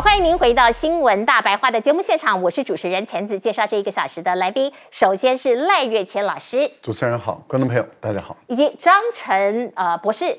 欢迎您回到《新闻大白话》的节目现场，我是主持人钳子。介绍这一个小时的来宾，首先是赖月千老师。主持人好，观众朋友，大家好。以及张晨啊博士。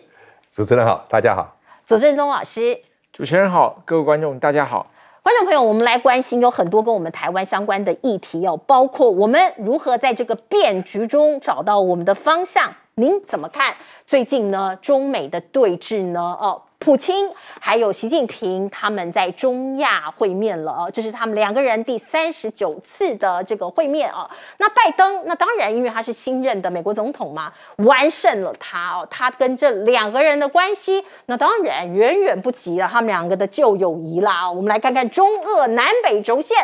主持人好，大家好。左正东老师。主持人好，各位观众，大家好。观众朋友，我们来关心有很多跟我们台湾相关的议题，要包括我们如何在这个变局中找到我们的方向。您怎么看最近呢？中美的对峙呢？哦。普京还有习近平，他们在中亚会面了这是他们两个人第三十九次的这个会面啊。那拜登，那当然因为他是新任的美国总统嘛，完胜了他哦。他跟这两个人的关系，那当然远远不及了他们两个的旧友谊啦。我们来看看中俄南北轴线。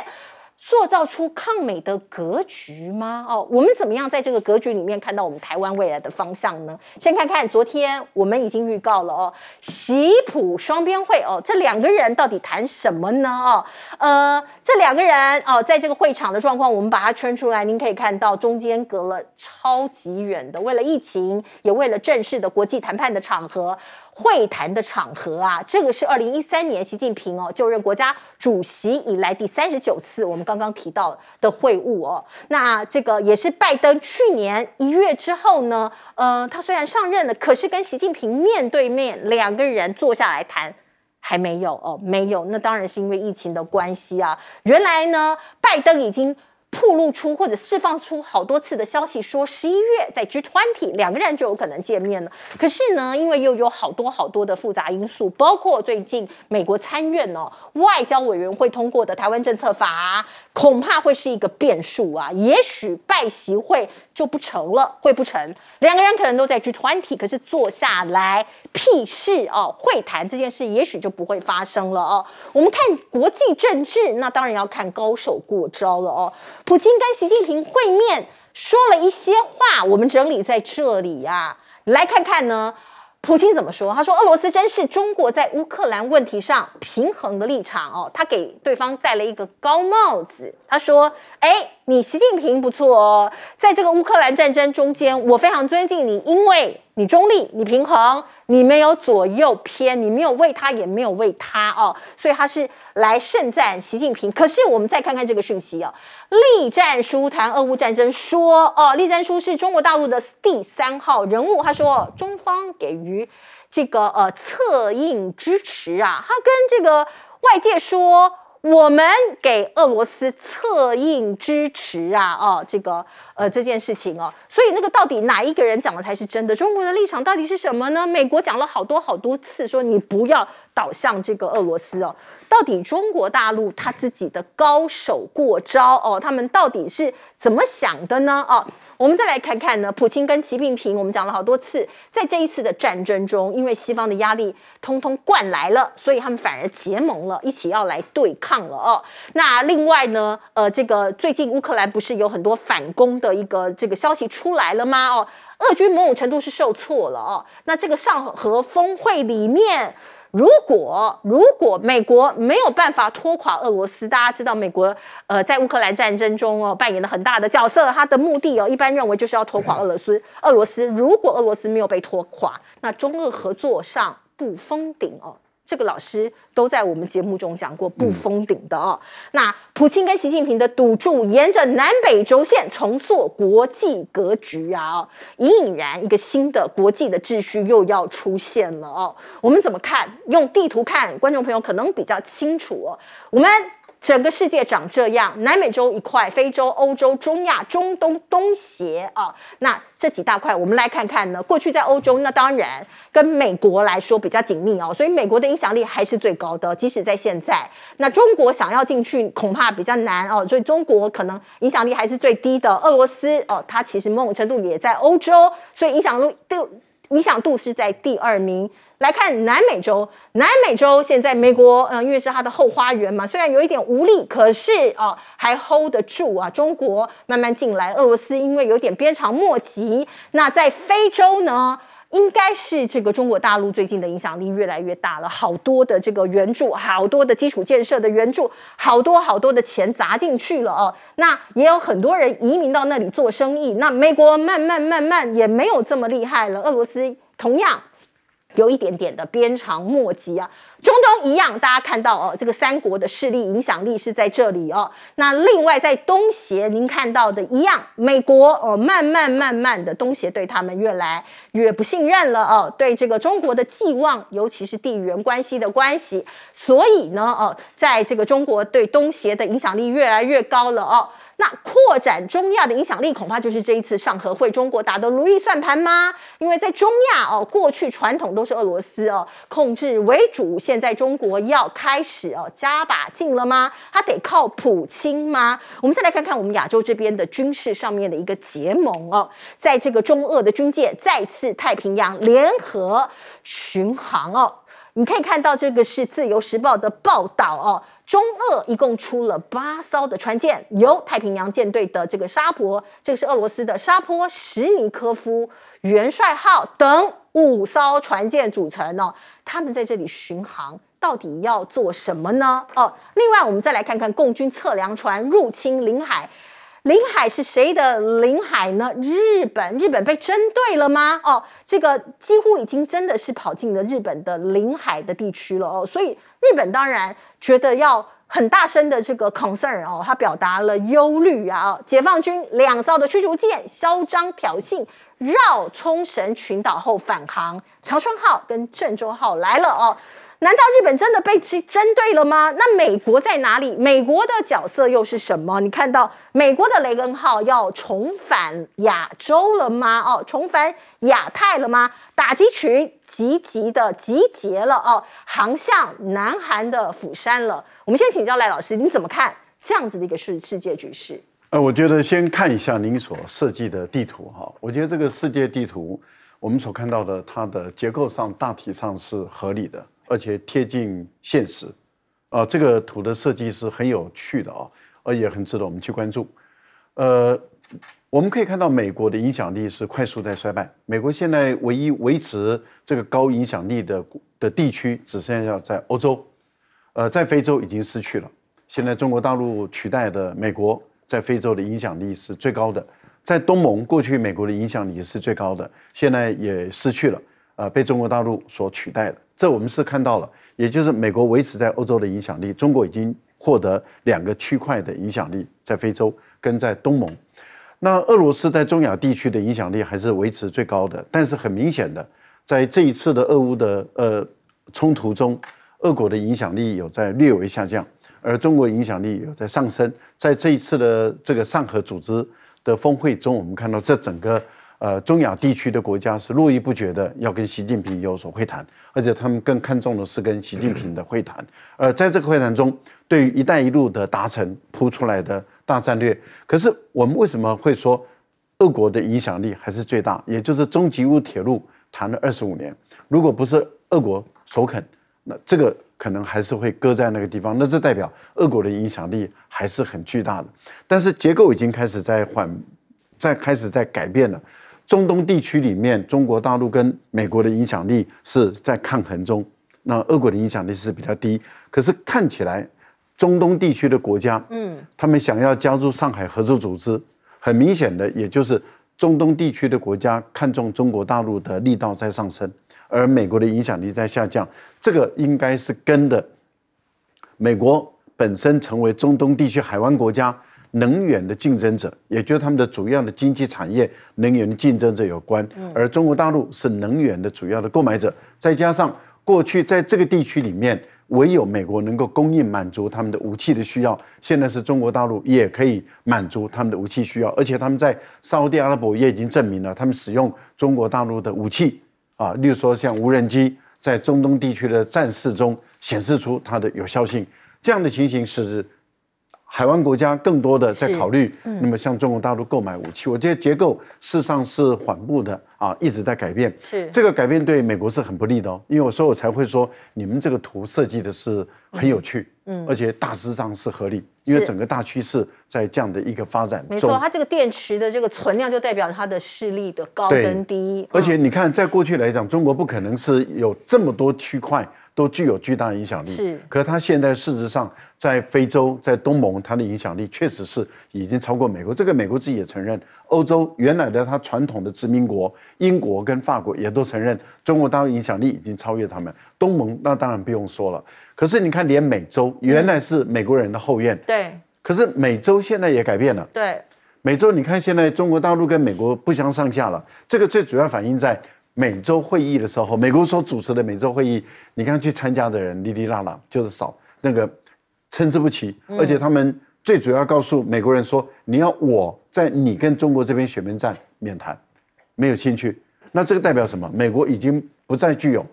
塑造出抗美的格局吗？哦，我们怎么样在这个格局里面看到我们台湾未来的方向呢？先看看昨天我们已经预告了哦，习普双边会哦，这两个人到底谈什么呢？哦，呃，这两个人哦，在这个会场的状况，我们把它圈出来，您可以看到中间隔了超级远的，为了疫情，也为了正式的国际谈判的场合。会谈的场合啊，这个是二零一三年习近平哦就任国家主席以来第三十九次我们刚刚提到的会晤哦，那这个也是拜登去年一月之后呢，呃，他虽然上任了，可是跟习近平面对面两个人坐下来谈还没有哦，没有，那当然是因为疫情的关系啊。原来呢，拜登已经。吐露出或者释放出好多次的消息，说十一月在 G twenty 两个人就有可能见面了。可是呢，因为又有好多好多的复杂因素，包括最近美国参院呢外交委员会通过的台湾政策法，恐怕会是一个变数啊。也许拜席会。就不成了，会不成。两个人可能都在聚团体，可是坐下来，屁事哦。会谈这件事也许就不会发生了哦。我们看国际政治，那当然要看高手过招了哦。普京跟习近平会面，说了一些话，我们整理在这里呀，来看看呢。普京怎么说？他说：“俄罗斯真是中国在乌克兰问题上平衡的立场哦。”他给对方戴了一个高帽子。他说：“哎。”你习近平不错哦，在这个乌克兰战争中间，我非常尊敬你，因为你中立，你平衡，你没有左右偏，你没有为他也没有为他哦，所以他是来盛赞习近平。可是我们再看看这个讯息哦，栗战书谈俄乌战争说哦，栗战书是中国大陆的第三号人物，他说中方给予这个呃策应支持啊，他跟这个外界说。我们给俄罗斯策应支持啊，哦，这个，呃，这件事情哦，所以那个到底哪一个人讲的才是真的？中国的立场到底是什么呢？美国讲了好多好多次，说你不要倒向这个俄罗斯哦，到底中国大陆他自己的高手过招哦，他们到底是怎么想的呢？哦，我们再来看看呢，普京跟习近平，我们讲了好多次，在这一次的战争中，因为西方的压力通通灌来了，所以他们反而结盟了，一起要来对抗了哦。那另外呢，呃，这个最近乌克兰不是有很多反攻的一个这个消息出来了吗？哦，俄军某种程度是受挫了哦。那这个上合峰会里面。如果如果美国没有办法拖垮俄罗斯，大家知道美国呃在乌克兰战争中哦扮演了很大的角色，它的目的哦一般认为就是要拖垮俄罗斯。俄罗斯如果俄罗斯没有被拖垮，那中俄合作上不封顶哦。这个老师都在我们节目中讲过，不封顶的啊。那普京跟习近平的赌注沿着南北轴线重塑国际格局啊，哦，隐然一个新的国际的秩序又要出现了哦。我们怎么看？用地图看，观众朋友可能比较清楚。我们。整个世界长这样：南美洲一块，非洲、欧洲、中亚、中东、东协啊，那这几大块，我们来看看呢。过去在欧洲，那当然跟美国来说比较紧密哦，所以美国的影响力还是最高的，即使在现在。那中国想要进去，恐怕比较难哦，所以中国可能影响力还是最低的。俄罗斯哦，它其实某种程度也在欧洲，所以影响度影响度是在第二名。来看南美洲，南美洲现在美国，嗯，因为是它的后花园嘛，虽然有一点无力，可是啊，还 hold 得住啊。中国慢慢进来，俄罗斯因为有点鞭长莫及。那在非洲呢，应该是这个中国大陆最近的影响力越来越大了，好多的这个援助，好多的基础建设的援助，好多好多的钱砸进去了哦。那也有很多人移民到那里做生意。那美国慢慢慢慢也没有这么厉害了，俄罗斯同样。有一点点的鞭长莫及啊，中东一样，大家看到哦，这个三国的势力影响力是在这里哦。那另外在东协，您看到的一样，美国哦，慢慢慢慢的东协对他们越来越不信任了哦，对这个中国的寄望，尤其是地缘关系的关系，所以呢哦，在这个中国对东协的影响力越来越高了哦。那扩展中亚的影响力，恐怕就是这一次上合会中国打的如意算盘吗？因为在中亚哦，过去传统都是俄罗斯哦控制为主，现在中国要开始哦加把劲了吗？它得靠普京吗？我们再来看看我们亚洲这边的军事上面的一个结盟哦，在这个中俄的军界再次太平洋联合巡航哦，你可以看到这个是自由时报的报道哦。中俄一共出了八艘的船舰，由太平洋舰队的这个沙坡，这个是俄罗斯的沙坡什尼科夫元帅号等五艘船舰组成哦。他们在这里巡航，到底要做什么呢？哦，另外我们再来看看共军测量船入侵领海，领海是谁的领海呢？日本，日本被针对了吗？哦，这个几乎已经真的是跑进了日本的领海的地区了哦，所以。日本当然觉得要很大声的这个 concern 哦，他表达了忧虑啊！解放军两艘的驱逐舰嚣张挑衅，绕冲绳群岛后返航，长春号跟郑州号来了哦。难道日本真的被针针对了吗？那美国在哪里？美国的角色又是什么？你看到美国的雷根号要重返亚洲了吗？哦，重返亚太了吗？打击群积极的集结了哦，航向南韩的釜山了。我们先请教赖老师，你怎么看这样子的一个世世界局势？呃，我觉得先看一下您所设计的地图哈。我觉得这个世界地图，我们所看到的它的结构上大体上是合理的。而且贴近现实，啊，这个图的设计是很有趣的啊，而也很值得我们去关注。呃，我们可以看到美国的影响力是快速在衰败。美国现在唯一维持这个高影响力的的地区，只剩下在欧洲。呃，在非洲已经失去了。现在中国大陆取代的美国在非洲的影响力是最高的，在东盟过去美国的影响力也是最高的，现在也失去了，呃，被中国大陆所取代的。这我们是看到了，也就是美国维持在欧洲的影响力，中国已经获得两个区块的影响力，在非洲跟在东盟。那俄罗斯在中亚地区的影响力还是维持最高的，但是很明显的，在这一次的俄乌的呃冲突中，俄国的影响力有在略微下降，而中国影响力有在上升。在这一次的这个上合组织的峰会中，我们看到这整个。呃，中亚地区的国家是络绎不绝的，要跟习近平有所会谈，而且他们更看重的是跟习近平的会谈。而在这个会谈中，对于“一带一路”的达成铺出来的大战略，可是我们为什么会说俄国的影响力还是最大？也就是中吉乌铁路谈了二十五年，如果不是俄国首肯，那这个可能还是会搁在那个地方。那这代表俄国的影响力还是很巨大的，但是结构已经开始在缓，在开始在改变了。中东地区里面，中国大陆跟美国的影响力是在抗衡中，那俄国的影响力是比较低。可是看起来，中东地区的国家，嗯，他们想要加入上海合作组织，很明显的，也就是中东地区的国家看中中国大陆的力道在上升，而美国的影响力在下降。这个应该是跟的美国本身成为中东地区海湾国家。能源的竞争者，也就是他们的主要的经济产业，能源的竞争者有关。而中国大陆是能源的主要的购买者，再加上过去在这个地区里面，唯有美国能够供应满足他们的武器的需要。现在是中国大陆也可以满足他们的武器需要，而且他们在沙特阿拉伯也已经证明了他们使用中国大陆的武器啊，例如说像无人机在中东地区的战事中显示出它的有效性。这样的情形是。海湾国家更多的在考虑，那么向中国大陆购买武器，我觉得结构事实上是缓步的啊，一直在改变。是这个改变对美国是很不利的哦，因为我以我才会说你们这个图设计的是很有趣，嗯，而且大致上是合理，因为整个大趋势在这样的一个发展。没错，它这个电池的这个存量就代表它的势力的高跟低。而且你看，在过去来讲，中国不可能是有这么多区块。都具有巨大影响力，是。可是他现在事实上在非洲、在东盟，他的影响力确实是已经超过美国。这个美国自己也承认。欧洲原来的他传统的殖民国，英国跟法国也都承认，中国大陆影响力已经超越他们。东盟那当然不用说了。可是你看，连美洲原来是美国人的后院，对。可是美洲现在也改变了，对。美洲，你看现在中国大陆跟美国不相上下了。这个最主要反映在。美洲会议的时候，美国所主持的美洲会议，你刚去参加的人，哩哩啦啦就是少，那个参差不齐。而且他们最主要告诉美国人说：“你要我在你跟中国这边选边站，免谈，没有兴趣。”那这个代表什么？美国已经不再具有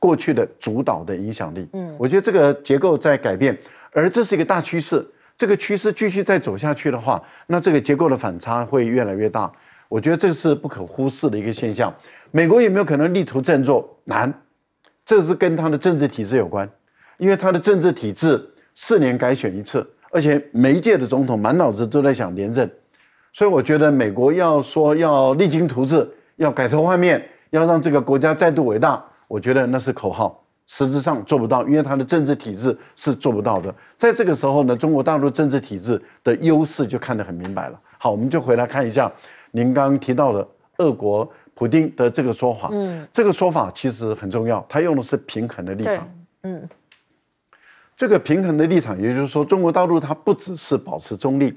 过去的主导的影响力。嗯，我觉得这个结构在改变，而这是一个大趋势。这个趋势继续再走下去的话，那这个结构的反差会越来越大。我觉得这是不可忽视的一个现象。美国有没有可能力图振作？难，这是跟他的政治体制有关。因为他的政治体制四年改选一次，而且每一届的总统满脑子都在想连任。所以，我觉得美国要说要励精图治、要改头换面、要让这个国家再度伟大，我觉得那是口号，实质上做不到，因为它的政治体制是做不到的。在这个时候呢，中国大陆政治体制的优势就看得很明白了。好，我们就回来看一下。您刚刚提到的俄国普丁的这个说法，嗯，这个说法其实很重要。他用的是平衡的立场，嗯，这个平衡的立场，也就是说，中国大陆它不只是保持中立，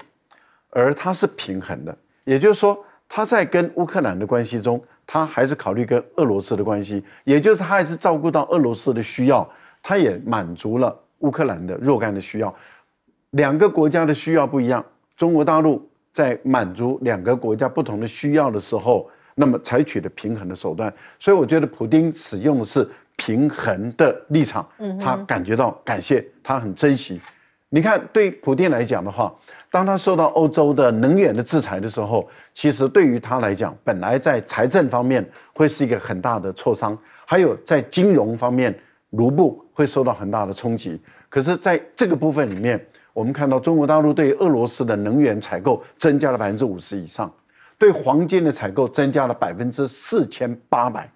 而它是平衡的。也就是说，它在跟乌克兰的关系中，它还是考虑跟俄罗斯的关系，也就是它还是照顾到俄罗斯的需要，它也满足了乌克兰的若干的需要。两个国家的需要不一样，中国大陆。在满足两个国家不同的需要的时候，那么采取的平衡的手段，所以我觉得普京使用的是平衡的立场。他感觉到感谢，他很珍惜。你看，对普京来讲的话，当他受到欧洲的能源的制裁的时候，其实对于他来讲，本来在财政方面会是一个很大的挫伤，还有在金融方面，卢布会受到很大的冲击。可是，在这个部分里面。我们看到中国大陆对俄罗斯的能源采购增加了百分之五十以上，对黄金的采购增加了百分之四千八百，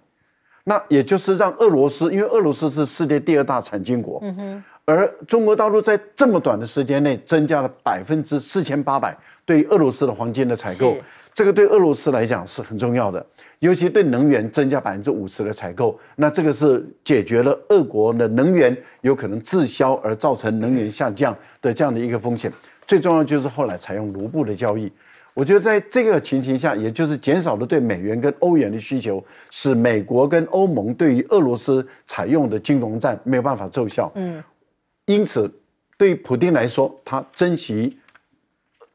那也就是让俄罗斯，因为俄罗斯是世界第二大产金国，而中国大陆在这么短的时间内增加了百分之四千八百对俄罗斯的黄金的采购，这个对俄罗斯来讲是很重要的。尤其对能源增加百分之五十的采购，那这个是解决了俄国的能源有可能滞销而造成能源下降的这样的一个风险。最重要就是后来采用卢布的交易，我觉得在这个情形下，也就是减少了对美元跟欧元的需求，使美国跟欧盟对于俄罗斯采用的金融战没有办法奏效。嗯，因此对普京来说，他珍惜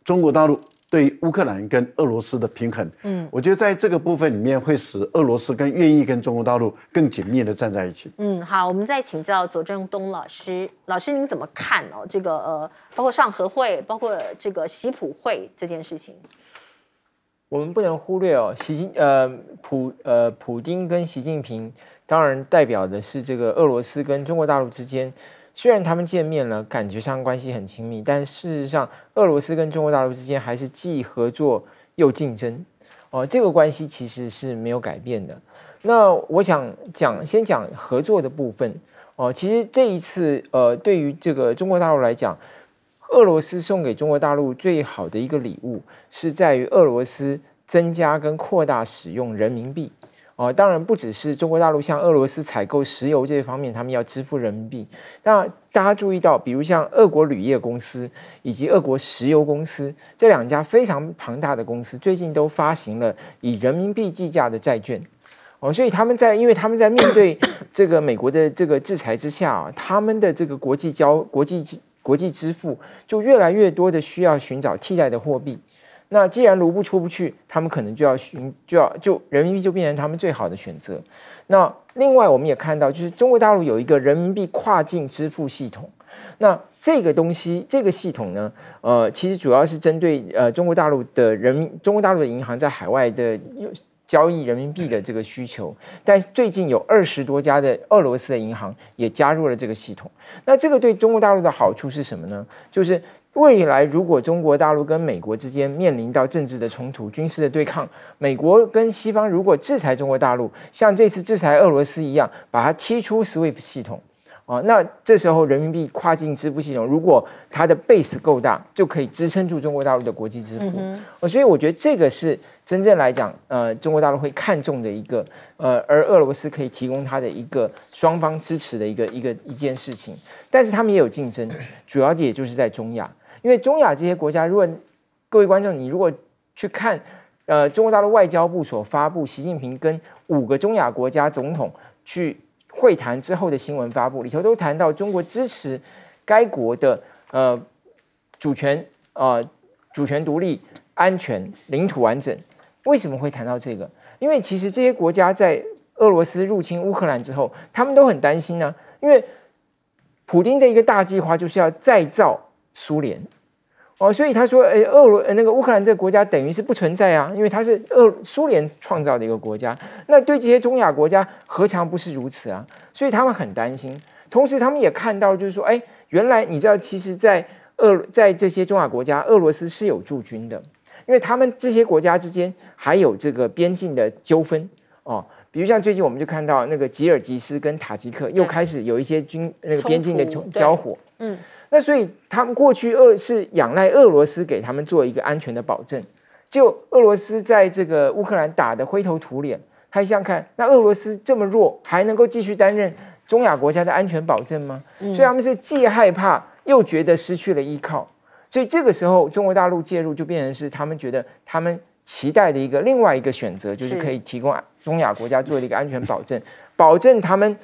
中国大陆。对乌克兰跟俄罗斯的平衡，嗯，我觉得在这个部分里面会使俄罗斯更愿意跟中国大陆更紧密的站在一起。嗯，好，我们再请教左正东老师，老师您怎么看哦？这个呃，包括上合会，包括这个习普会这件事情，我们不能忽略哦。习近呃普呃普京跟习近平，当然代表的是这个俄罗斯跟中国大陆之间。虽然他们见面了，感觉上关系很亲密，但事实上，俄罗斯跟中国大陆之间还是既合作又竞争，哦，这个关系其实是没有改变的。那我想讲，先讲合作的部分，哦，其实这一次，呃，对于这个中国大陆来讲，俄罗斯送给中国大陆最好的一个礼物，是在于俄罗斯增加跟扩大使用人民币。哦，当然不只是中国大陆，向俄罗斯采购石油这些方面，他们要支付人民币。那大家注意到，比如像俄国铝业公司以及俄国石油公司这两家非常庞大的公司，最近都发行了以人民币计价的债券。哦，所以他们在因为他们在面对这个美国的这个制裁之下，他们的这个国际交国际国际支付就越来越多的需要寻找替代的货币。那既然卢布出不去，他们可能就要寻就要就人民币就变成他们最好的选择。那另外我们也看到，就是中国大陆有一个人民币跨境支付系统。那这个东西这个系统呢，呃，其实主要是针对呃中国大陆的人民中国大陆的银行在海外的交易人民币的这个需求。但最近有二十多家的俄罗斯的银行也加入了这个系统。那这个对中国大陆的好处是什么呢？就是。未来如果中国大陆跟美国之间面临到政治的冲突、军事的对抗，美国跟西方如果制裁中国大陆，像这次制裁俄罗斯一样，把它踢出 SWIFT 系统，啊，那这时候人民币跨境支付系统如果它的 base 够大，就可以支撑住中国大陆的国际支付。所以我觉得这个是真正来讲，呃，中国大陆会看重的一个，呃，而俄罗斯可以提供它的一个双方支持的一个一个一件事情，但是他们也有竞争，主要的也就是在中亚。因为中亚这些国家，如果各位观众，你如果去看，呃，中国大陆外交部所发布习近平跟五个中亚国家总统去会谈之后的新闻发布，里头都谈到中国支持该国的呃主权呃主权独立、安全、领土完整。为什么会谈到这个？因为其实这些国家在俄罗斯入侵乌克兰之后，他们都很担心呢。因为普京的一个大计划就是要再造。苏联哦，所以他说，诶，俄罗那个乌克兰这个国家等于是不存在啊，因为它是俄苏联创造的一个国家。那对这些中亚国家何尝不是如此啊？所以他们很担心，同时他们也看到，就是说，哎，原来你知道，其实，在俄在这些中亚国家，俄罗斯是有驻军的，因为他们这些国家之间还有这个边境的纠纷哦。比如像最近我们就看到，那个吉尔吉斯跟塔吉克又开始有一些军那个边境的交火，嗯。那所以他们过去俄是仰赖俄罗斯给他们做一个安全的保证，就俄罗斯在这个乌克兰打得灰头土脸，他想看那俄罗斯这么弱，还能够继续担任中亚国家的安全保证吗？所以他们是既害怕又觉得失去了依靠，所以这个时候中国大陆介入就变成是他们觉得他们期待的一个另外一个选择，就是可以提供中亚国家做一个安全保证，保证他们。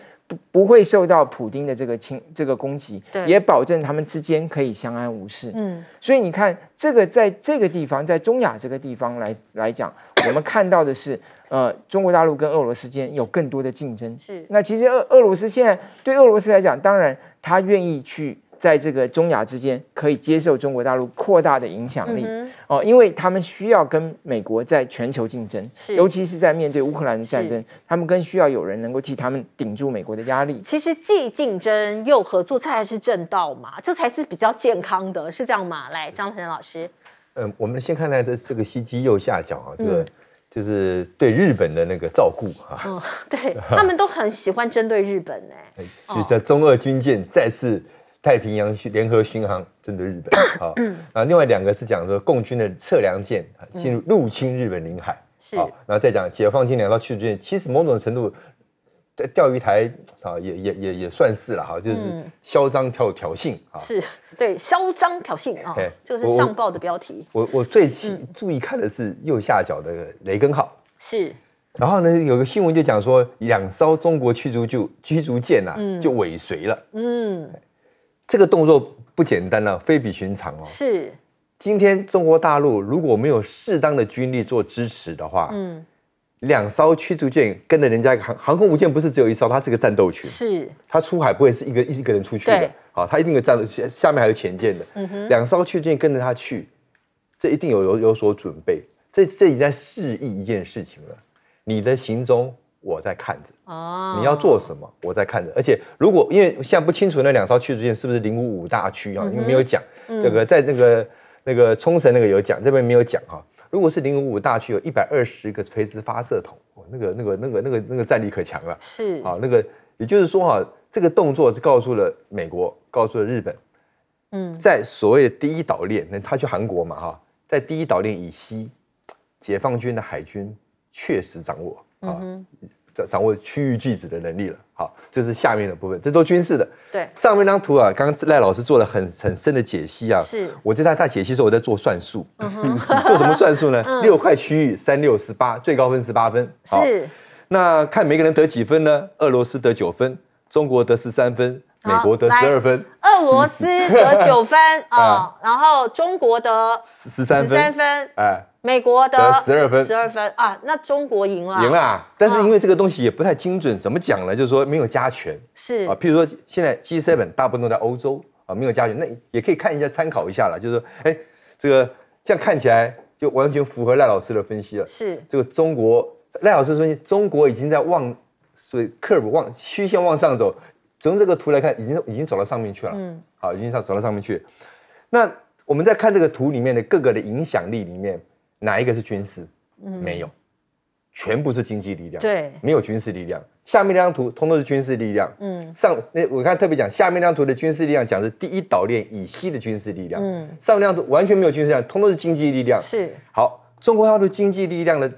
不会受到普丁的这个侵这个攻击，也保证他们之间可以相安无事。嗯，所以你看，这个在这个地方，在中亚这个地方来来讲，我们看到的是，呃，中国大陆跟俄罗斯间有更多的竞争。是，那其实俄俄罗斯现在对俄罗斯来讲，当然他愿意去。在这个中亚之间，可以接受中国大陆扩大的影响力哦，因为他们需要跟美国在全球竞争，尤其是在面对乌克兰战争，他们更需要有人能够替他们顶住美国的压力。其实，既竞争又合作，这才是正道嘛，这才是比较健康的是这样吗？来，张鹏老师，嗯，我们先看看这这个西 G 右下角啊，这个就是对日本的那个照顾啊，对他们都很喜欢针对日本呢，就像中二军舰再次。太平洋巡联合巡航针对日本，好啊。另外两个是讲说，共军的测量舰进入入侵日本领海，是。然后再讲解放军两艘驱逐舰，其实某种程度在钓鱼台啊，也也也也算是了哈，就是嚣张挑挑衅啊。是对嚣张挑衅啊，这个是上报的标题。我我最注意看的是右下角的雷根号。是。然后呢，有个新闻就讲说，两艘中国驱逐就驱逐舰呐，就尾随了。嗯。这个动作不简单了，非比寻常哦。是，今天中国大陆如果没有适当的军力做支持的话，嗯，两艘驱逐舰跟着人家航航空母舰，不是只有一艘，它是个战斗群。是，它出海不会是一个一一个人出去的，好，它一定有战斗下下面还有潜舰的。嗯哼，两艘驱逐舰跟着它去，这一定有有有所准备，这这已经在示意一件事情了，你的行踪。我在看着，哦，你要做什么？我在看着。而且如果因为现在不清楚那两艘驱逐舰是不是零五五大区啊，因为没有讲。嗯。这个在那个那个冲绳那个有讲，这边没有讲哈。如果是零五五大区有一百二十个垂直发射筒，那个那个那个那个那个战力可强了。是。啊，那个也就是说哈，这个动作是告诉了美国，告诉了日本。嗯。在所谓的第一岛链，那他去韩国嘛哈，在第一岛链以西，解放军的海军确实掌握。啊，掌掌握区域句子的能力了。好，这是下面的部分，这都军事的。对，上面那张图啊，刚刚赖老师做了很很深的解析啊。是。我在他他解析时候，我在做算术。嗯 做什么算术呢？六块区域，三六十八，最高分十八分。是。那看每个人得几分呢？俄罗斯得九分，中国得十三分，美国得十二分。俄罗斯得九分 啊，然后中国得十三分。三分。哎。美国的十二分，十二分啊，那中国赢了，赢了。但是因为这个东西也不太精准，怎么讲呢？就是说没有加权，是啊。譬如说现在 seven 大部分都在欧洲啊，没有加权，那也可以看一下参考一下了。就是说，哎，这个这样看起来就完全符合赖老师的分析了。是这个中国，赖老师分析中国已经在往，所以 curve 往曲线往上走。从这个图来看，已经已经走到上面去了。嗯，好，已经上走到上面去。那我们在看这个图里面的各个的影响力里面。哪一个是军事？嗯，没有，全部是经济力量。对，没有军事力量。下面这张图通通是军事力量。嗯，上那我看特别讲，下面那张图的军事力量讲是第一岛链以西的军事力量。嗯，上面那张图完全没有军事力量，通通是经济力量。是好，中国它的经济力量的。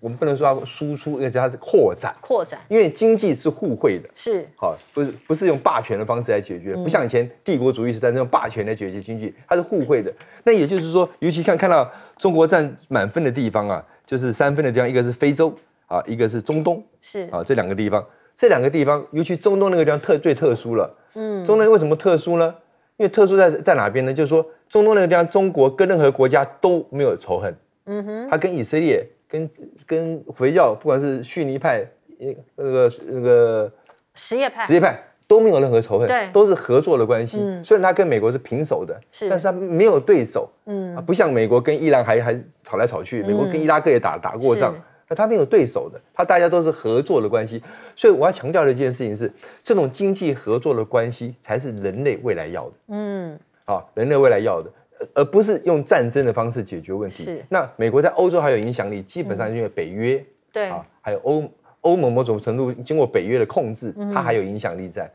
我们不能说输出，因且它是扩展，扩展，因为经济是互惠的，是，好，不是不是用霸权的方式来解决，不像以前帝国主义时代那种霸权来解决经济，它是互惠的。那也就是说，尤其看看到中国占满分的地方啊，就是三分的地方，一个是非洲啊，一个是中东，是啊，这两个地方，这两个地方，尤其中东那个地方特最特殊了，嗯，中东为什么特殊呢？因为特殊在在哪边呢？就是说中东那个地方，中国跟任何国家都没有仇恨，嗯哼，它跟以色列。跟跟回教，不管是逊尼派、那那个那个什叶派，什叶派都没有任何仇恨，对，都是合作的关系。虽然他跟美国是平手的，是，但是他没有对手，嗯，不像美国跟伊朗还还吵来吵去，美国跟伊拉克也打打过仗，他没有对手的，他大家都是合作的关系。所以我要强调的一件事情是，这种经济合作的关系才是人类未来要的，嗯，好，人类未来要的。而不是用战争的方式解决问题。是。那美国在欧洲还有影响力，基本上因为北约，对啊，还有欧欧盟某种程度经过北约的控制，它还有影响力在。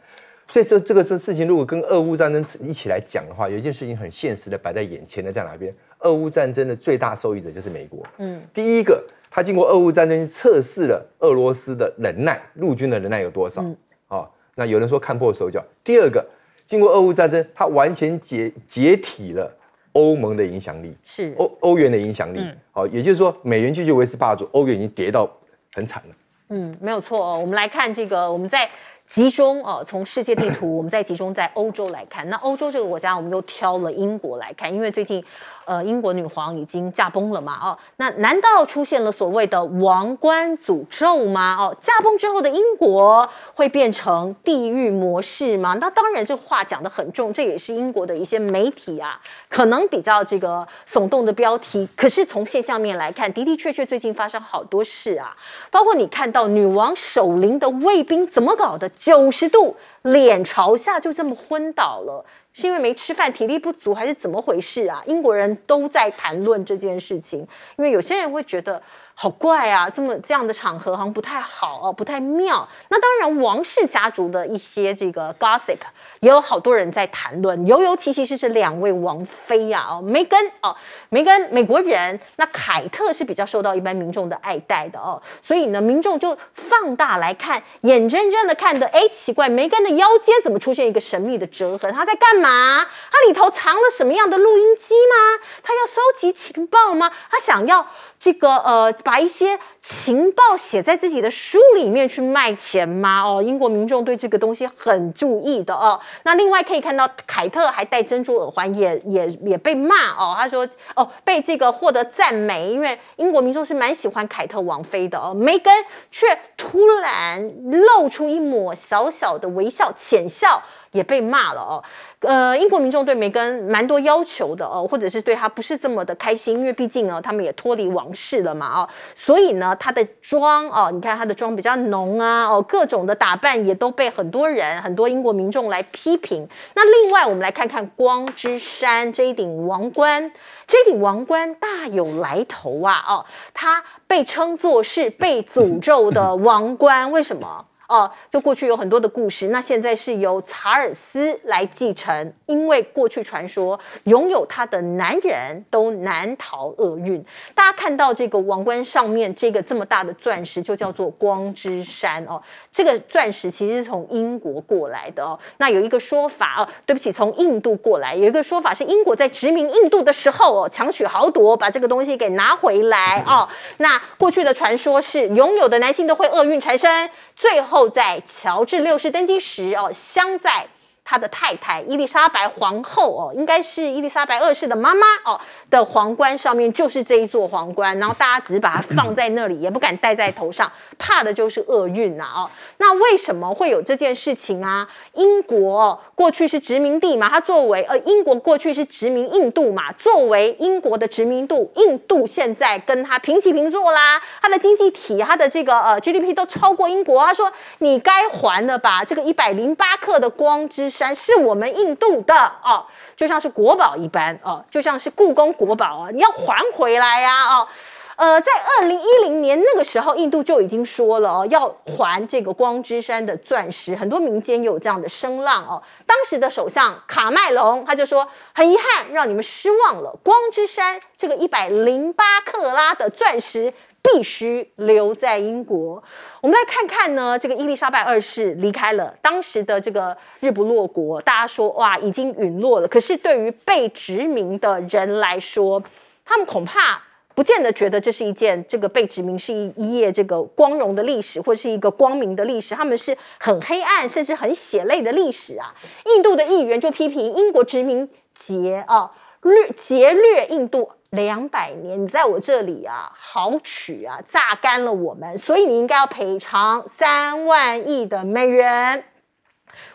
所以这这个这事情如果跟俄乌战争一起来讲的话，有一件事情很现实的摆在眼前的在哪边？俄乌战争的最大受益者就是美国。嗯。第一个，它经过俄乌战争测试了俄罗斯的忍耐，陆军的忍耐有多少？啊，那有人说看破手脚。第二个，经过俄乌战争，它完全解解体了。欧盟的影响力是欧欧元的影响力，好，也就是说美元继续维持霸主，欧元已经跌到很惨了。嗯，没有错哦。我们来看这个，我们在集中哦，从世界地图，我们在集中在欧洲来看。那欧洲这个国家，我们都挑了英国来看，因为最近。呃，英国女皇已经驾崩了嘛？哦，那难道出现了所谓的王冠诅咒吗？哦，驾崩之后的英国会变成地狱模式吗？那当然，这话讲得很重，这也是英国的一些媒体啊，可能比较这个耸动的标题。可是从现象面来看，的的确确，最近发生好多事啊，包括你看到女王守灵的卫兵怎么搞的，九十度脸朝下就这么昏倒了。是因为没吃饭，体力不足，还是怎么回事啊？英国人都在谈论这件事情，因为有些人会觉得好怪啊，这么这样的场合好像不太好哦，不太妙。那当然，王室家族的一些这个 gossip。也有好多人在谈论，尤尤其其是这两位王妃呀，哦，梅根，哦，梅根，美国人，那凯特是比较受到一般民众的爱戴的哦，所以呢，民众就放大来看，眼睁睁的看的，哎，奇怪，梅根的腰间怎么出现一个神秘的折痕？她在干嘛？她里头藏了什么样的录音机吗？她要收集情报吗？她想要？这个呃，把一些情报写在自己的书里面去卖钱吗？哦，英国民众对这个东西很注意的哦。那另外可以看到，凯特还戴珍珠耳环，也也也被骂哦。他说哦，被这个获得赞美，因为英国民众是蛮喜欢凯特王妃的哦。梅根却突然露出一抹小小的微笑，浅笑。也被骂了哦，呃，英国民众对梅根蛮多要求的哦，或者是对他不是这么的开心，因为毕竟呢，他们也脱离王室了嘛哦，所以呢，他的妆哦，你看他的妆比较浓啊哦，各种的打扮也都被很多人很多英国民众来批评。那另外，我们来看看光之山这一顶王冠，这一顶王冠大有来头啊哦，它被称作是被诅咒的王冠，为什么？哦，就过去有很多的故事。那现在是由查尔斯来继承，因为过去传说拥有他的男人都难逃厄运。大家看到这个王冠上面这个这么大的钻石，就叫做光之山哦。这个钻石其实是从英国过来的哦。那有一个说法，哦，对不起，从印度过来有一个说法是英国在殖民印度的时候哦，强取豪夺把这个东西给拿回来哦。那过去的传说是拥有的男性都会厄运缠身，最后。后在乔治六世登基时，哦，相在。他的太太伊丽莎白皇后哦，应该是伊丽莎白二世的妈妈哦的皇冠上面就是这一座皇冠，然后大家只把它放在那里，也不敢戴在头上，怕的就是厄运呐哦。那为什么会有这件事情啊？英国过去是殖民地嘛，它作为呃英国过去是殖民印度嘛，作为英国的殖民度，印度现在跟他平起平坐啦，它的经济体、它的这个呃 GDP 都超过英国，他说你该还了吧，这个一百零八克的光之。山是我们印度的哦，就像是国宝一般哦，就像是故宫国宝啊，你要还回来呀啊！呃，在二零一零年那个时候，印度就已经说了哦，要还这个光之山的钻石，很多民间有这样的声浪哦。当时的首相卡麦隆他就说，很遗憾让你们失望了，光之山这个一百零八克拉的钻石。必须留在英国。我们来看看呢，这个伊丽莎白二世离开了当时的这个日不落国，大家说哇，已经陨落了。可是对于被殖民的人来说，他们恐怕不见得觉得这是一件这个被殖民是一一页这个光荣的历史，或者是一个光明的历史。他们是很黑暗，甚至很血泪的历史啊。印度的议员就批评英国殖民劫啊掠劫掠印度。两百年，你在我这里啊，豪取啊，榨干了我们，所以你应该要赔偿三万亿的美元。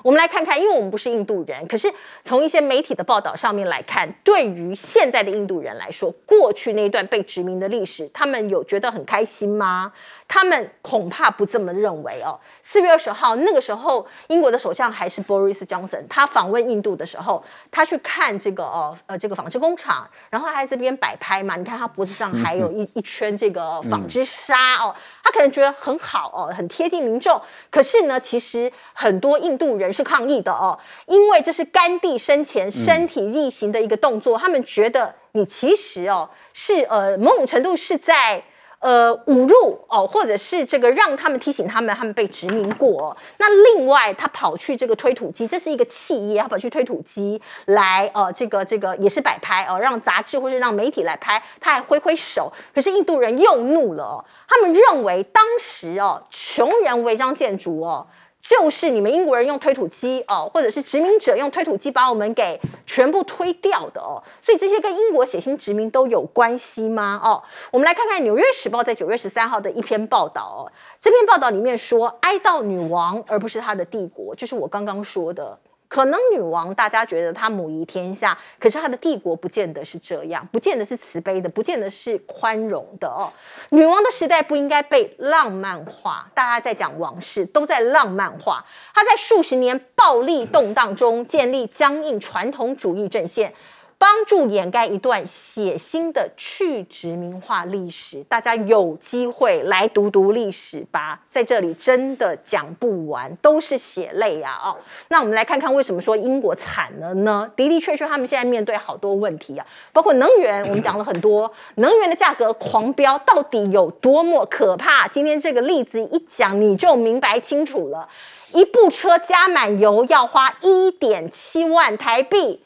我们来看看，因为我们不是印度人，可是从一些媒体的报道上面来看，对于现在的印度人来说，过去那一段被殖民的历史，他们有觉得很开心吗？他们恐怕不这么认为哦。四月二十号那个时候，英国的首相还是 Boris Johnson，他访问印度的时候，他去看这个哦呃这个纺织工厂，然后在这边摆拍嘛。你看他脖子上还有 一一圈这个纺织纱哦，他可能觉得很好哦，很贴近民众。可是呢，其实很多印度人。是抗议的哦，因为这是甘地生前身体力行的一个动作。他们觉得你其实哦是呃某种程度是在呃侮辱哦，或者是这个让他们提醒他们他们被殖民过。那另外他跑去这个推土机，这是一个企业，他跑去推土机来呃这个这个也是摆拍哦，让杂志或者让媒体来拍，他还挥挥手。可是印度人又怒了，他们认为当时哦穷人违章建筑哦。就是你们英国人用推土机哦，或者是殖民者用推土机把我们给全部推掉的哦，所以这些跟英国血腥殖民都有关系吗？哦，我们来看看《纽约时报》在九月十三号的一篇报道哦，这篇报道里面说哀悼女王，而不是她的帝国，就是我刚刚说的。可能女王大家觉得她母仪天下，可是她的帝国不见得是这样，不见得是慈悲的，不见得是宽容的哦。女王的时代不应该被浪漫化，大家在讲王室都在浪漫化。她在数十年暴力动荡中建立僵硬传统主义阵线。帮助掩盖一段血腥的去殖民化历史，大家有机会来读读历史吧。在这里真的讲不完，都是血泪呀！哦，那我们来看看为什么说英国惨了呢？的的确确，他们现在面对好多问题啊，包括能源。我们讲了很多，能源的价格狂飙，到底有多么可怕？今天这个例子一讲，你就明白清楚了。一部车加满油要花一点七万台币。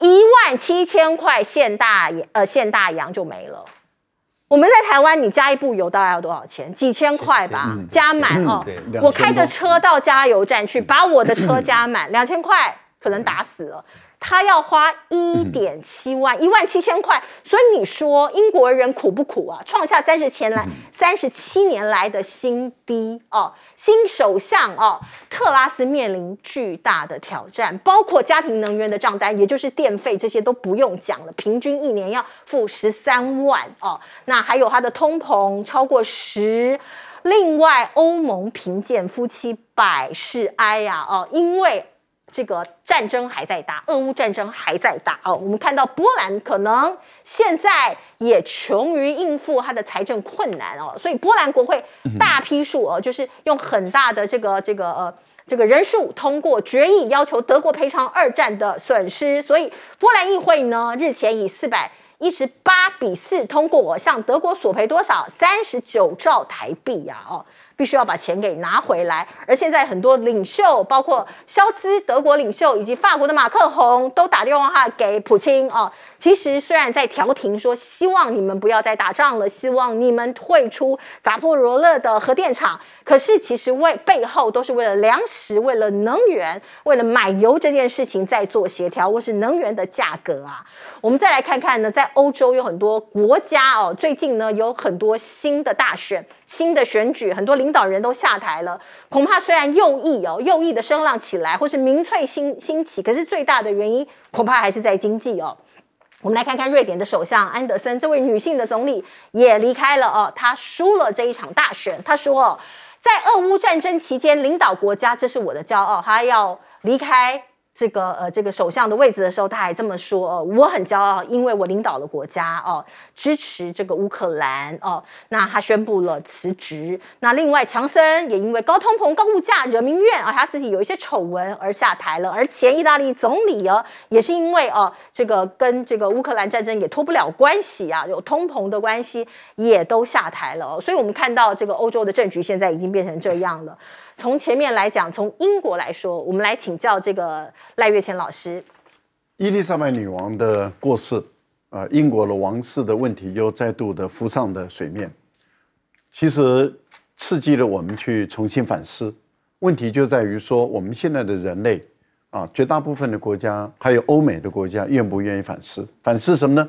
一万七千块现大洋，呃，现大洋就没了。我们在台湾，你加一部油大概要多少钱？几千块吧，加满哦。我开着车到加油站去，把我的车加满，两千块可能打死了。他要花一点七万，一万七千块，所以你说英国人苦不苦啊？创下三十前来、三十七年来的新低哦，新首相哦，特拉斯面临巨大的挑战，包括家庭能源的账单，也就是电费这些都不用讲了，平均一年要付十三万哦，那还有他的通膨超过十，另外欧盟贫贱夫妻百事哀呀哦，因为。这个战争还在打，俄乌战争还在打哦。我们看到波兰可能现在也穷于应付它的财政困难哦，所以波兰国会大批数哦，就是用很大的这个这个呃这个人数通过决议要求德国赔偿二战的损失。所以波兰议会呢日前以四百一十八比四通过向德国索赔多少？三十九兆台币呀哦。必须要把钱给拿回来，而现在很多领袖，包括肖兹、德国领袖以及法国的马克宏，都打电话给普京啊。其实虽然在调停，说希望你们不要再打仗了，希望你们退出扎波罗勒的核电厂，可是其实为背后都是为了粮食、为了能源、为了买油这件事情在做协调，或是能源的价格啊。我们再来看看呢，在欧洲有很多国家哦，最近呢有很多新的大选、新的选举，很多领导人都下台了。恐怕虽然右翼哦，右翼的声浪起来，或是民粹兴兴起，可是最大的原因恐怕还是在经济哦。我们来看看瑞典的首相安德森，这位女性的总理也离开了哦。她输了这一场大选。她说：“哦，在俄乌战争期间领导国家，这是我的骄傲。”她要离开。这个呃，这个首相的位置的时候，他还这么说：“哦，我很骄傲，因为我领导了国家哦，支持这个乌克兰哦。”那他宣布了辞职。那另外，强森也因为高通膨、高物价惹民怨啊，他自己有一些丑闻而下台了。而前意大利总理也也是因为哦，这个跟这个乌克兰战争也脱不了关系啊，有通膨的关系，也都下台了。所以我们看到这个欧洲的政局现在已经变成这样了。从前面来讲，从英国来说，我们来请教这个赖月前老师。伊丽莎白女王的过世，啊，英国的王室的问题又再度的浮上的水面。其实刺激了我们去重新反思。问题就在于说，我们现在的人类，啊，绝大部分的国家，还有欧美的国家，愿不愿意反思？反思什么呢？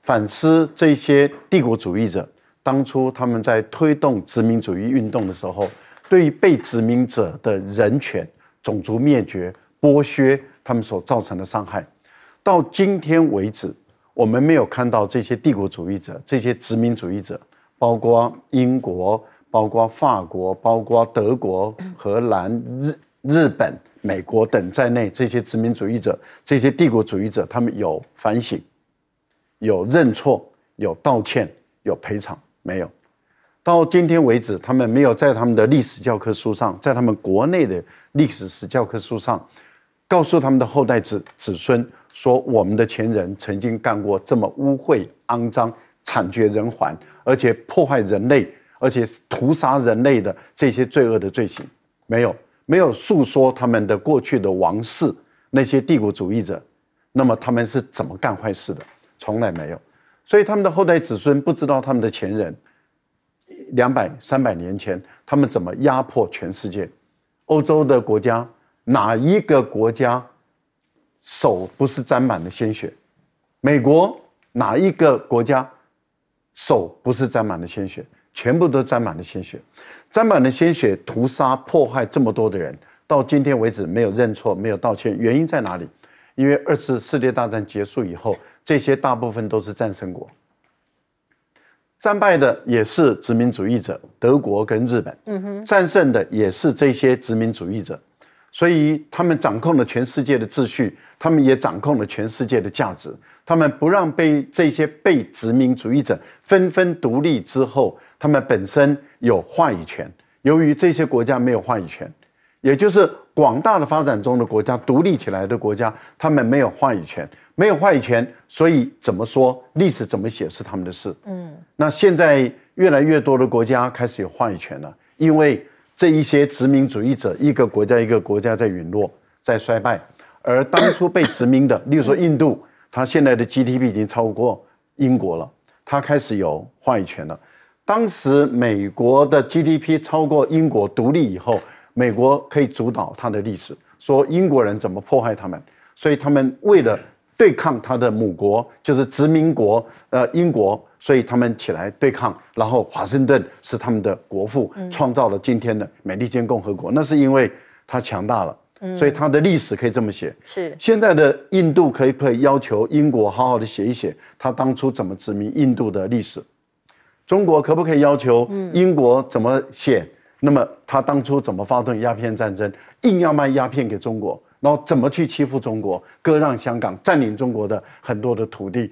反思这些帝国主义者当初他们在推动殖民主义运动的时候。对于被殖民者的人权、种族灭绝、剥削他们所造成的伤害，到今天为止，我们没有看到这些帝国主义者、这些殖民主义者，包括英国、包括法国、包括德国、荷兰、日日本、美国等在内这些殖民主义者、这些帝国主义者，他们有反省、有认错、有道歉、有赔偿没有？到今天为止，他们没有在他们的历史教科书上，在他们国内的历史史教科书上，告诉他们的后代子子孙说，我们的前人曾经干过这么污秽、肮脏、惨绝人寰，而且破坏人类、而且屠杀人类的这些罪恶的罪行，没有，没有诉说他们的过去的王室那些帝国主义者，那么他们是怎么干坏事的，从来没有，所以他们的后代子孙不知道他们的前人。两百三百年前，他们怎么压迫全世界？欧洲的国家，哪一个国家手不是沾满了鲜血？美国，哪一个国家手不是沾满了鲜血？全部都沾满了鲜血，沾满了鲜血，屠杀、迫害这么多的人，到今天为止没有认错、没有道歉，原因在哪里？因为二次世界大战结束以后，这些大部分都是战胜国。战败的也是殖民主义者，德国跟日本。嗯哼，战胜的也是这些殖民主义者，所以他们掌控了全世界的秩序，他们也掌控了全世界的价值。他们不让被这些被殖民主义者纷纷独立之后，他们本身有话语权。由于这些国家没有话语权，也就是。广大的发展中的国家、独立起来的国家，他们没有话语权，没有话语权，所以怎么说历史怎么写是他们的事。嗯，那现在越来越多的国家开始有话语权了，因为这一些殖民主义者，一个国家一个国家在陨落，在衰败，而当初被殖民的，例如说印度，它现在的 GDP 已经超过英国了，它开始有话语权了。当时美国的 GDP 超过英国独立以后。美国可以主导它的历史，说英国人怎么迫害他们，所以他们为了对抗他的母国，就是殖民国呃英国，所以他们起来对抗。然后华盛顿是他们的国父，创造了今天的美利坚共和国，那是因为他强大了，所以他的历史可以这么写。是现在的印度可以不可以要求英国好好的写一写他当初怎么殖民印度的历史，中国可不可以要求英国怎么写？那么他当初怎么发动鸦片战争，硬要卖鸦片给中国，然后怎么去欺负中国，割让香港，占领中国的很多的土地，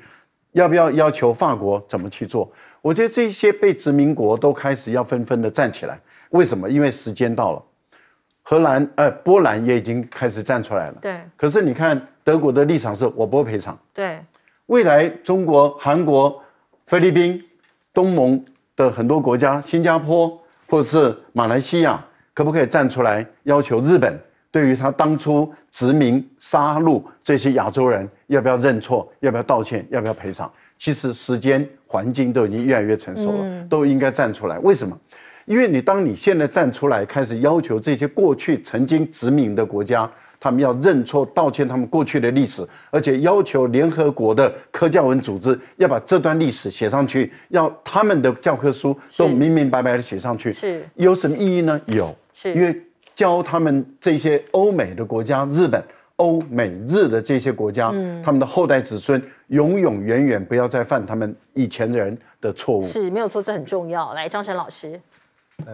要不要要求法国怎么去做？我觉得这些被殖民国都开始要纷纷的站起来，为什么？因为时间到了，荷兰、呃波兰也已经开始站出来了。对。可是你看德国的立场是，我不会赔偿。对。未来中国、韩国、菲律宾、东盟的很多国家，新加坡。或是马来西亚可不可以站出来要求日本，对于他当初殖民杀戮这些亚洲人，要不要认错，要不要道歉，要不要赔偿？其实时间环境都已经越来越成熟了，都应该站出来。为什么？因为你当你现在站出来开始要求这些过去曾经殖民的国家。他们要认错道歉，他们过去的历史，而且要求联合国的科教文组织要把这段历史写上去，要他们的教科书都明明白白的写上去。是有什么意义呢？有，是因为教他们这些欧美的国家、日本、欧美日的这些国家，他们的后代子孙永永远远不要再犯他们以前的人的错误。是没有错，这很重要。来，张晨老师，呃，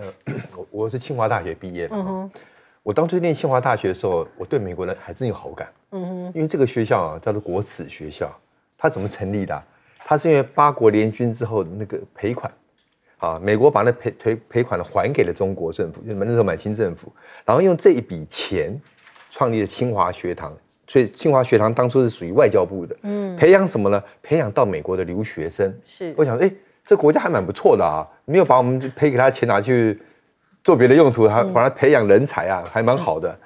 我我是清华大学毕业。嗯哼。我当初念清华大学的时候，我对美国人还真有好感。嗯哼，因为这个学校啊，叫做国耻学校。它怎么成立的？它是因为八国联军之后那个赔款，啊，美国把那赔赔赔款还给了中国政府，就那时候满清政府，然后用这一笔钱，创立了清华学堂。所以清华学堂当初是属于外交部的。嗯，培养什么呢？培养到美国的留学生。是，我想，哎，这国家还蛮不错的啊，没有把我们赔给他的钱拿去。做别的用途还反而培养人才啊，还蛮好的。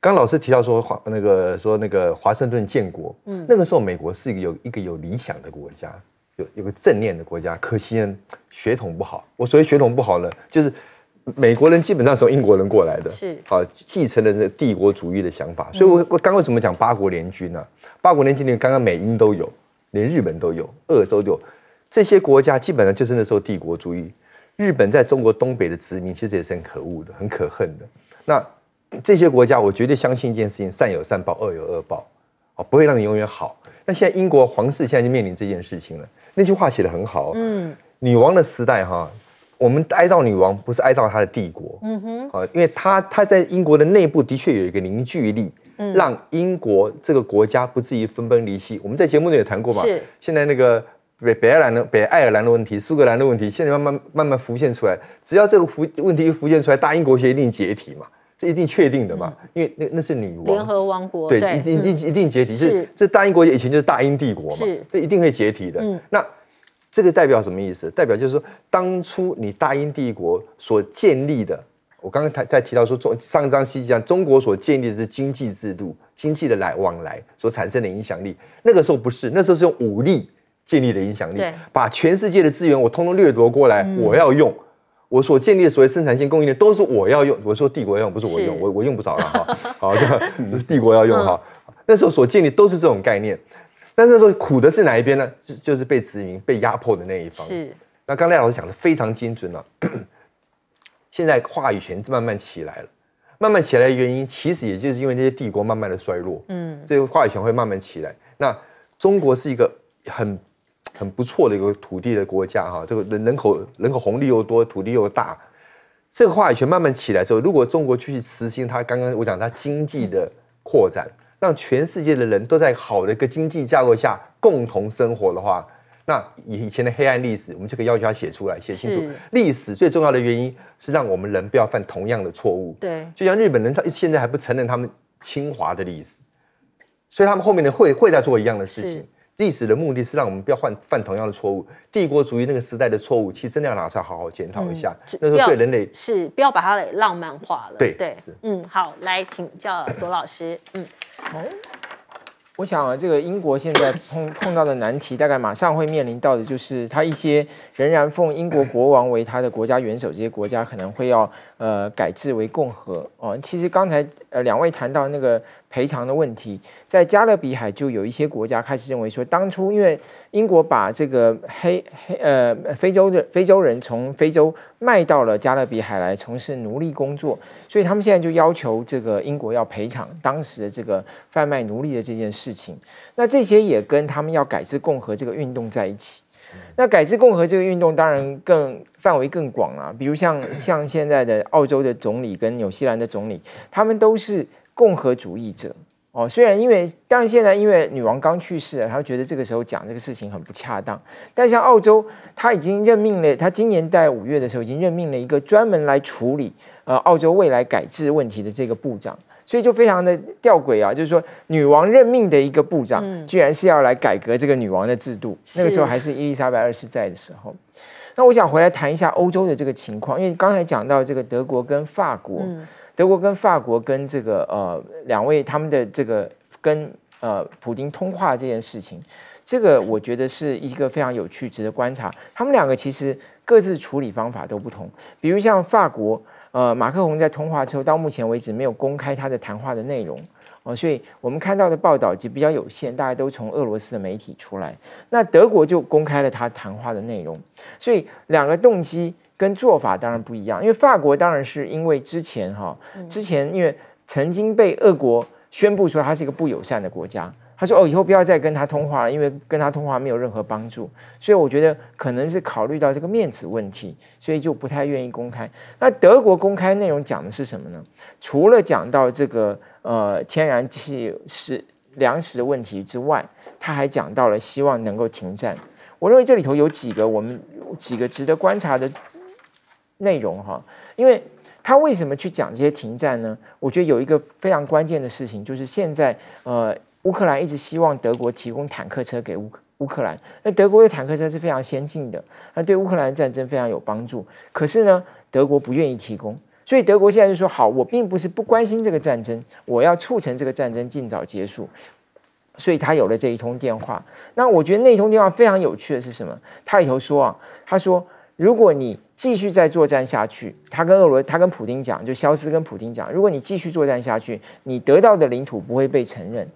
刚老师提到说华那个说那个华盛顿建国，嗯，那个时候美国是一个有一个有理想的国家，有有个正念的国家。可惜呢血统不好，我所谓血统不好呢，就是美国人基本上从英国人过来的，是啊，继承了那帝国主义的想法。所以我我刚为什么讲八国联军呢？八国联军里刚刚美英都有，连日本都有，鄂都有，这些国家基本上就是那时候帝国主义。日本在中国东北的殖民其实也是很可恶的、很可恨的。那这些国家，我绝对相信一件事情：善有善报，恶有恶报，哦，不会让你永远好。那现在英国皇室现在就面临这件事情了。那句话写得很好，嗯，女王的时代哈，我们哀悼女王，不是哀悼她的帝国，嗯哼，啊，因为她她在英国的内部的确有一个凝聚力，让英国这个国家不至于分崩离析。我们在节目里也谈过嘛，现在那个。北北爱尔兰的北爱尔兰的问题，苏格兰的问题，现在慢慢慢慢浮现出来。只要这个浮问题一浮现出来，大英国协一定解体嘛，这一定确定的嘛。因为那那是女王联合王国，对，一定一定一定解体。是这大英国以前就是大英帝国嘛，这一定会解体的。那这个代表什么意思？代表就是说，当初你大英帝国所建立的，我刚刚才在提到说中上一细西讲中国所建立的经济制度、经济的来往来所产生的影响力，那个时候不是，那时候是用武力。建立的影响力，把全世界的资源我通通掠夺过来，我要用我所建立的所谓生产线、供应链都是我要用。我说帝国要用，不是我用，我我用不着了哈。好，这个帝国要用哈。那时候所建立都是这种概念，但那时候苦的是哪一边呢？就就是被殖民、被压迫的那一方。是。那刚才老师讲的非常精准了，现在话语权慢慢起来了，慢慢起来的原因其实也就是因为那些帝国慢慢的衰落，嗯，这个话语权会慢慢起来。那中国是一个很。很不错的一个土地的国家哈，这个人人口人口红利又多，土地又大，这个话语权慢慢起来之后，如果中国去实行它，刚刚我讲它经济的扩展，让全世界的人都在好的一个经济架构下共同生活的话，那以以前的黑暗历史，我们就可以要求他写出来，写清楚历史最重要的原因是让我们人不要犯同样的错误。对，就像日本人他现在还不承认他们侵华的历史，所以他们后面的会会在做一样的事情。历史的目的是让我们不要犯犯同样的错误。帝国主义那个时代的错误，其实真的要拿出来好好检讨一下。那时候对人类是不要把它浪漫化了。对对，嗯，好，来请教左老师，嗯，哦，我想啊，这个英国现在碰碰到的难题，大概马上会面临到的就是，他一些仍然奉英国国王为他的国家元首，这些国家可能会要。呃，改制为共和哦。其实刚才呃两位谈到那个赔偿的问题，在加勒比海就有一些国家开始认为说，当初因为英国把这个黑黑呃非洲的非洲人从非洲卖到了加勒比海来从事奴隶工作，所以他们现在就要求这个英国要赔偿当时的这个贩卖奴隶的这件事情。那这些也跟他们要改制共和这个运动在一起。那改制共和这个运动当然更范围更广啊，比如像 像现在的澳洲的总理跟纽西兰的总理，他们都是共和主义者哦。虽然因为但现在因为女王刚去世了，他觉得这个时候讲这个事情很不恰当。但像澳洲，他已经任命了，他今年在五月的时候已经任命了一个专门来处理呃澳洲未来改制问题的这个部长。所以就非常的吊诡啊，就是说女王任命的一个部长，居然是要来改革这个女王的制度。那个时候还是伊丽莎白二世在的时候。那我想回来谈一下欧洲的这个情况，因为刚才讲到这个德国跟法国，德国跟法国跟这个呃两位他们的这个跟呃普京通话这件事情，这个我觉得是一个非常有趣、值得观察。他们两个其实各自处理方法都不同，比如像法国。呃，马克龙在通话之后，到目前为止没有公开他的谈话的内容呃，所以我们看到的报道就比较有限，大家都从俄罗斯的媒体出来。那德国就公开了他谈话的内容，所以两个动机跟做法当然不一样，因为法国当然是因为之前哈，之前因为曾经被俄国宣布说它是一个不友善的国家。他说：“哦，以后不要再跟他通话了，因为跟他通话没有任何帮助。所以我觉得可能是考虑到这个面子问题，所以就不太愿意公开。那德国公开内容讲的是什么呢？除了讲到这个呃天然气食粮食的问题之外，他还讲到了希望能够停战。我认为这里头有几个我们几个值得观察的内容哈。因为他为什么去讲这些停战呢？我觉得有一个非常关键的事情，就是现在呃。”乌克兰一直希望德国提供坦克车给乌乌克兰，那德国的坦克车是非常先进的，那对乌克兰战争非常有帮助。可是呢，德国不愿意提供，所以德国现在就说：“好，我并不是不关心这个战争，我要促成这个战争尽早结束。”所以他有了这一通电话。那我觉得那通电话非常有趣的是什么？他里头说啊，他说：“如果你继续再作战下去，他跟俄罗，他跟普京讲，就肖斯跟普京讲，如果你继续作战下去，你得到的领土不会被承认。”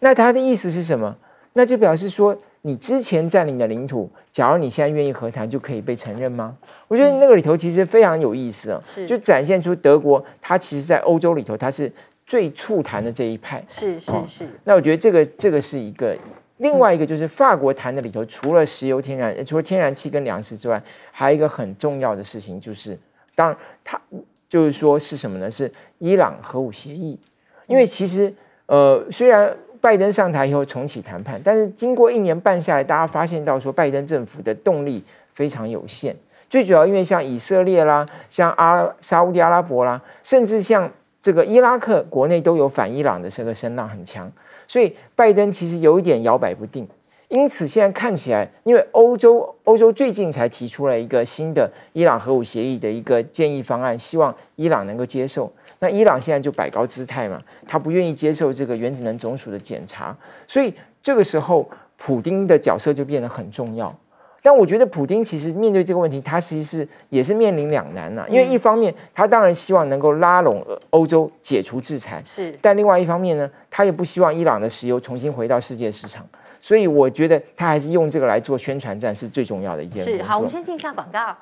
那他的意思是什么？那就表示说，你之前占领的领土，假如你现在愿意和谈，就可以被承认吗？我觉得那个里头其实非常有意思啊，就展现出德国，它其实，在欧洲里头，它是最促谈的这一派。是是是。那我觉得这个这个是一个另外一个，就是法国谈的里头，除了石油、天然，除了天然气跟粮食之外，还有一个很重要的事情，就是当它就是说是什么呢？是伊朗核武协议。因为其实，呃，虽然拜登上台以后重启谈判，但是经过一年半下来，大家发现到说，拜登政府的动力非常有限。最主要因为像以色列啦、像阿沙乌迪阿拉伯啦，甚至像这个伊拉克国内都有反伊朗的这个声浪很强，所以拜登其实有一点摇摆不定。因此现在看起来，因为欧洲欧洲最近才提出了一个新的伊朗核武协议的一个建议方案，希望伊朗能够接受。那伊朗现在就摆高姿态嘛，他不愿意接受这个原子能总署的检查，所以这个时候普丁的角色就变得很重要。但我觉得普丁其实面对这个问题，他其实是也是面临两难呐，因为一方面他当然希望能够拉拢欧洲解除制裁，是；但另外一方面呢，他也不希望伊朗的石油重新回到世界市场，所以我觉得他还是用这个来做宣传战是最重要的。一件是好，我们先进一下广告。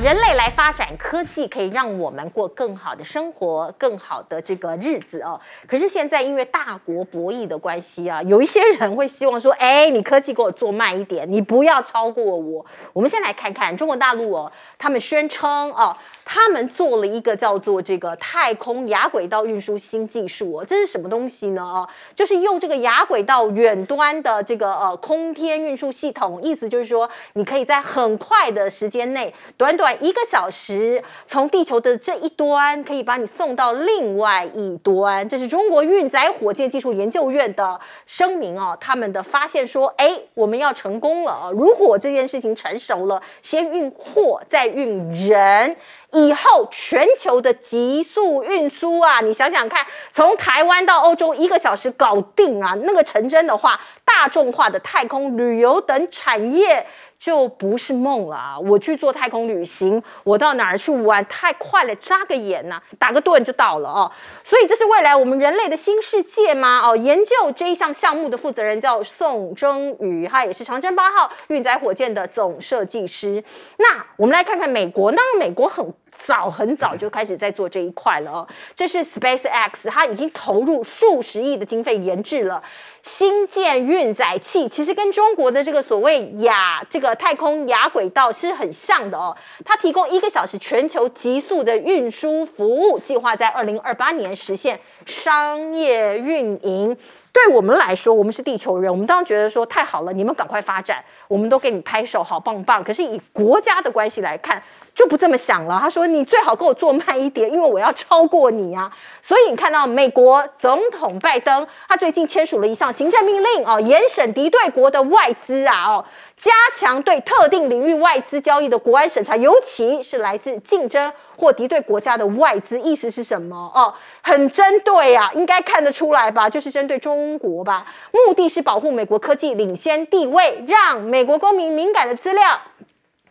人类来发展科技，可以让我们过更好的生活，更好的这个日子哦。可是现在因为大国博弈的关系啊，有一些人会希望说，哎，你科技给我做慢一点，你不要超过我。我们先来看看中国大陆哦，他们宣称哦，他们做了一个叫做这个太空亚轨道运输新技术哦，这是什么东西呢？哦，就是用这个亚轨道远端的这个呃空天运输系统，意思就是说，你可以在很快的时间内，短短。一个小时，从地球的这一端可以把你送到另外一端。这是中国运载火箭技术研究院的声明啊，他们的发现说，哎，我们要成功了啊！如果这件事情成熟了，先运货再运人，以后全球的急速运输啊，你想想看，从台湾到欧洲，一个小时搞定啊！那个成真的话，大众化的太空旅游等产业。就不是梦了啊！我去做太空旅行，我到哪儿去玩？太快了，眨个眼呐，打个盹就到了哦。所以这是未来我们人类的新世界吗？哦，研究这一项项目的负责人叫宋征宇，他也是长征八号运载火箭的总设计师。那我们来看看美国，那美国很。早很早就开始在做这一块了哦，这是 SpaceX，它已经投入数十亿的经费研制了星舰运载器，其实跟中国的这个所谓亚这个太空亚轨道是很像的哦。它提供一个小时全球极速的运输服务，计划在二零二八年实现商业运营。对我们来说，我们是地球人，我们当然觉得说太好了，你们赶快发展，我们都给你拍手，好棒棒。可是以国家的关系来看。就不这么想了。他说：“你最好给我做慢一点，因为我要超过你啊。”所以你看到美国总统拜登，他最近签署了一项行政命令，哦，严审敌对国的外资啊，哦，加强对特定领域外资交易的国安审查，尤其是来自竞争或敌对国家的外资。意思是什么？哦，很针对呀，应该看得出来吧？就是针对中国吧？目的是保护美国科技领先地位，让美国公民敏感的资料。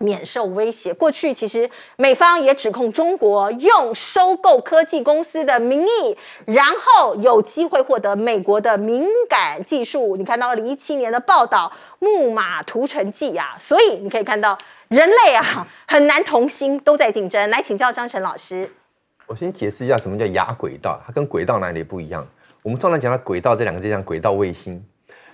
免受威胁。过去其实美方也指控中国用收购科技公司的名义，然后有机会获得美国的敏感技术。你看到二零一七年的报道《木马屠城记》呀，所以你可以看到人类啊很难同心，都在竞争。来请教张晨老师，我先解释一下什么叫亚轨道，它跟轨道哪里不一样？我们通常讲到轨道这两个，字，像轨道卫星，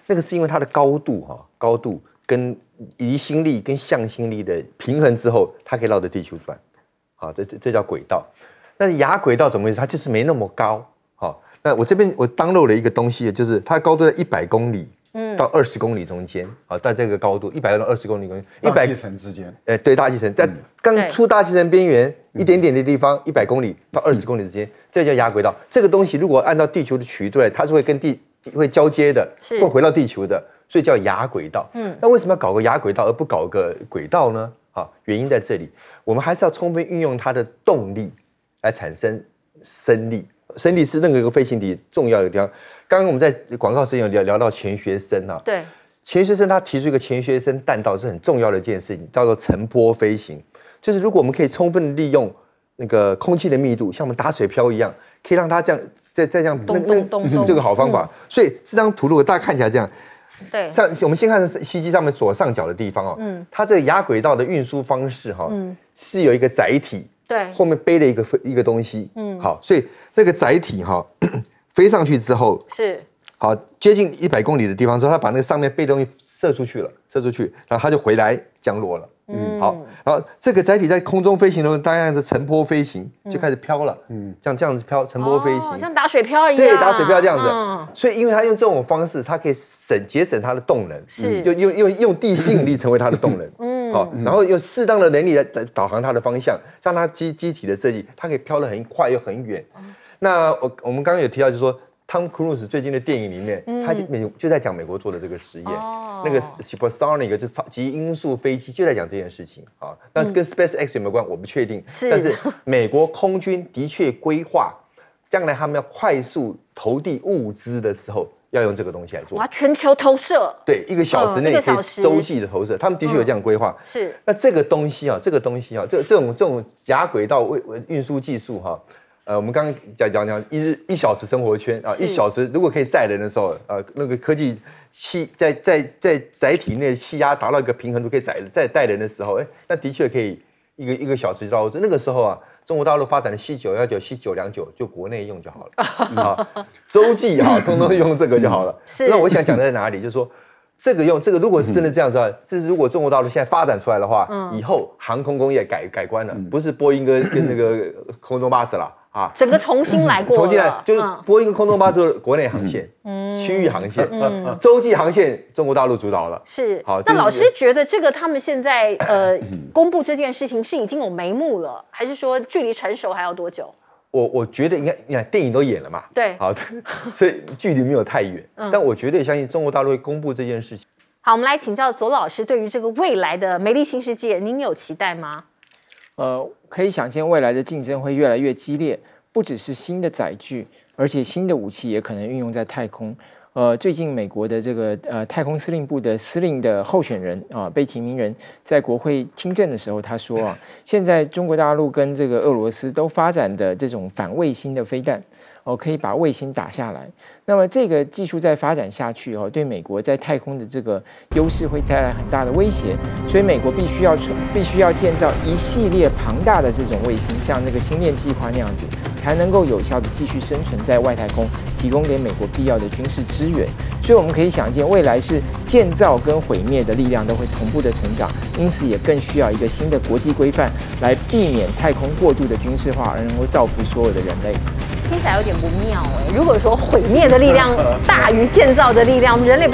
那个是因为它的高度哈，高度跟。离心力跟向心力的平衡之后，它可以绕着地球转，啊，这这这叫轨道。那亚轨道怎么回事？它就是没那么高，哈。那我这边我当漏了一个东西，就是它高度在一百公里，嗯，到二十公里中间，啊，在这个高度一百到二十公里中间，一百层之间，哎，对，大气层在刚出大气层边缘一点点的地方，一百公里到二十公里之间，这叫亚轨道。这个东西如果按照地球的曲来，它是会跟地会交接的，会回到地球的。所以叫亚轨道，嗯，那为什么要搞个亚轨道而不搞个轨道呢？啊，原因在这里，我们还是要充分运用它的动力来产生升力，升力是任何一个飞行体重要的地方。刚刚我们在广告声有聊聊到钱学森啊，对，钱学森他提出一个钱学森弹道是很重要的一件事情，叫做乘波飞行，就是如果我们可以充分利用那个空气的密度，像我们打水漂一样，可以让它这样再再这样，这个好方法。所以这张图如果大家看起来这样。对，像我们先看飞机上面左上角的地方哦，嗯，它这个亚轨道的运输方式哈，嗯，是有一个载体，对，后面背了一个一个东西，嗯，好，所以这个载体哈，飞上去之后是，好接近一百公里的地方之后，它把那个上面背东西射出去了，射出去，然后它就回来降落了。嗯，好，然后这个载体在空中飞行的时候，大概是乘波飞行，就开始飘了。嗯，像这样子飘，乘波飞行，像打水漂一样，对，打水漂这样子。嗯、所以，因为它用这种方式，它可以省节省它的动能，是用用用用地吸引力成为它的动能。嗯，好，然后用适当的能力来导航它的方向，像它机机体的设计，它可以飘的很快又很远。那我我们刚刚有提到，就是说。汤姆·克鲁斯最近的电影里面，他就美就在讲美国做的这个实验，那个就超音速飞机就在讲这件事情啊。但是跟 Space X 有没有关，我不确定。但是美国空军的确规划，将来他们要快速投递物资的时候，要用这个东西来做。哇，全球投射，对，一个小时内，可以洲际的投射，他们的确有这样规划。是，那这个东西啊，这个东西啊，这这种这种假轨道位运输技术哈。呃，我们刚刚讲讲讲一日一小时生活圈啊，一小时如果可以载人的时候，呃，那个科技气在在在载体内气压达到一个平衡，度，可以载载带人的时候，哎，那的确可以一个一个小时就绕。那个时候啊，中国大陆发展的 C 九幺九、C 九两九就国内用就好了，啊，洲际啊，通通用这个就好了。那我想讲在哪里，就是说。这个用这个，如果是真的这样话，这是如果中国大陆现在发展出来的话，以后航空工业改改观了，不是波音跟跟那个空中巴士了啊，整个重新来过来就是波音跟空中巴士国内航线、区域航线、洲际航线，中国大陆主导了。是，好，那老师觉得这个他们现在呃 公布这件事情是已经有眉目了，还是说距离成熟还要多久？我我觉得应该，你看电影都演了嘛，对，好，所以距离没有太远。但我绝对相信中国大陆会公布这件事情。好，我们来请教左老师，对于这个未来的美丽新世界，您有期待吗？呃，可以想见未来的竞争会越来越激烈，不只是新的载具，而且新的武器也可能运用在太空。呃，最近美国的这个呃太空司令部的司令的候选人啊被提名人在国会听证的时候，他说啊，现在中国大陆跟这个俄罗斯都发展的这种反卫星的飞弹，哦，可以把卫星打下来。那么这个技术再发展下去以后，对美国在太空的这个优势会带来很大的威胁，所以美国必须要必须要建造一系列庞大的这种卫星，像那个星链计划那样子，才能够有效的继续生存在外太空，提供给美国必要的军事资源。所以我们可以想见，未来是建造跟毁灭的力量都会同步的成长，因此也更需要一个新的国际规范来避免太空过度的军事化，而能够造福所有的人类。听起来有点不妙哎，如果说毁灭的。力量大于建造的力量，我们人类不。